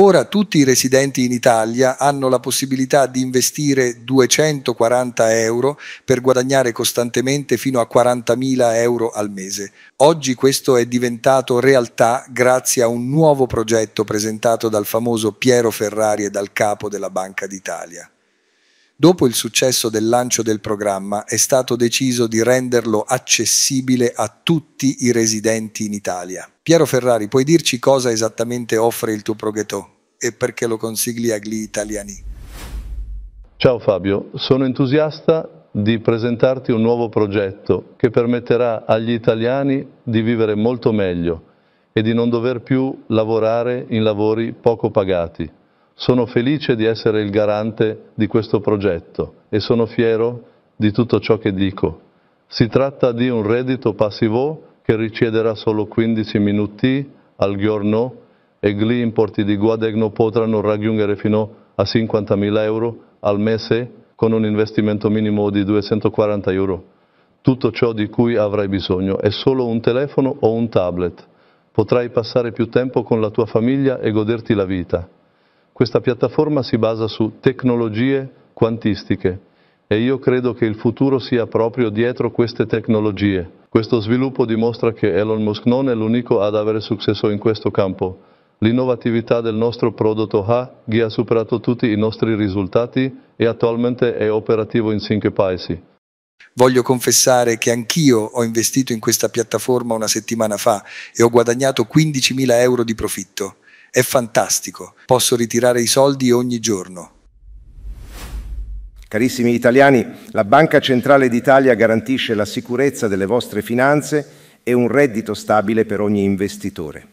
Ora tutti i residenti in Italia hanno la possibilità di investire 240 euro per guadagnare costantemente fino a 40.000 euro al mese. Oggi questo è diventato realtà grazie a un nuovo progetto presentato dal famoso Piero Ferrari e dal capo della Banca d'Italia. Dopo il successo del lancio del programma è stato deciso di renderlo accessibile a tutti i residenti in Italia. Piero Ferrari, puoi dirci cosa esattamente offre il tuo Proghetò e perché lo consigli agli italiani? Ciao Fabio, sono entusiasta di presentarti un nuovo progetto che permetterà agli italiani di vivere molto meglio e di non dover più lavorare in lavori poco pagati. Sono felice di essere il garante di questo progetto e sono fiero di tutto ciò che dico. Si tratta di un reddito passivo che richiederà solo 15 minuti al giorno e gli importi di guadagno potranno raggiungere fino a 50.000 euro al mese con un investimento minimo di 240 euro. Tutto ciò di cui avrai bisogno è solo un telefono o un tablet. Potrai passare più tempo con la tua famiglia e goderti la vita. Questa piattaforma si basa su tecnologie quantistiche e io credo che il futuro sia proprio dietro queste tecnologie. Questo sviluppo dimostra che Elon Musk non è l'unico ad avere successo in questo campo. L'innovatività del nostro prodotto HAG ha superato tutti i nostri risultati e attualmente è operativo in cinque paesi. Voglio confessare che anch'io ho investito in questa piattaforma una settimana fa e ho guadagnato 15.000 euro di profitto. È fantastico, posso ritirare i soldi ogni giorno. Carissimi italiani, la Banca Centrale d'Italia garantisce la sicurezza delle vostre finanze e un reddito stabile per ogni investitore.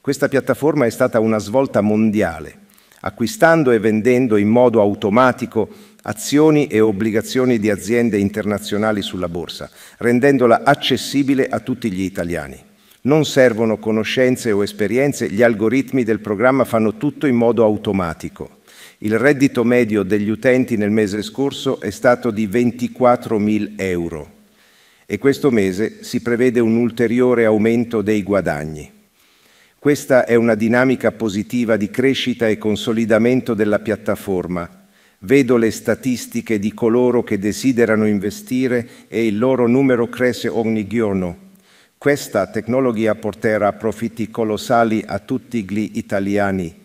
Questa piattaforma è stata una svolta mondiale, acquistando e vendendo in modo automatico azioni e obbligazioni di aziende internazionali sulla borsa, rendendola accessibile a tutti gli italiani. Non servono conoscenze o esperienze, gli algoritmi del programma fanno tutto in modo automatico. Il reddito medio degli utenti nel mese scorso è stato di 24.000 euro e questo mese si prevede un ulteriore aumento dei guadagni. Questa è una dinamica positiva di crescita e consolidamento della piattaforma. Vedo le statistiche di coloro che desiderano investire e il loro numero cresce ogni giorno questa tecnologia porterà profitti colossali a tutti gli italiani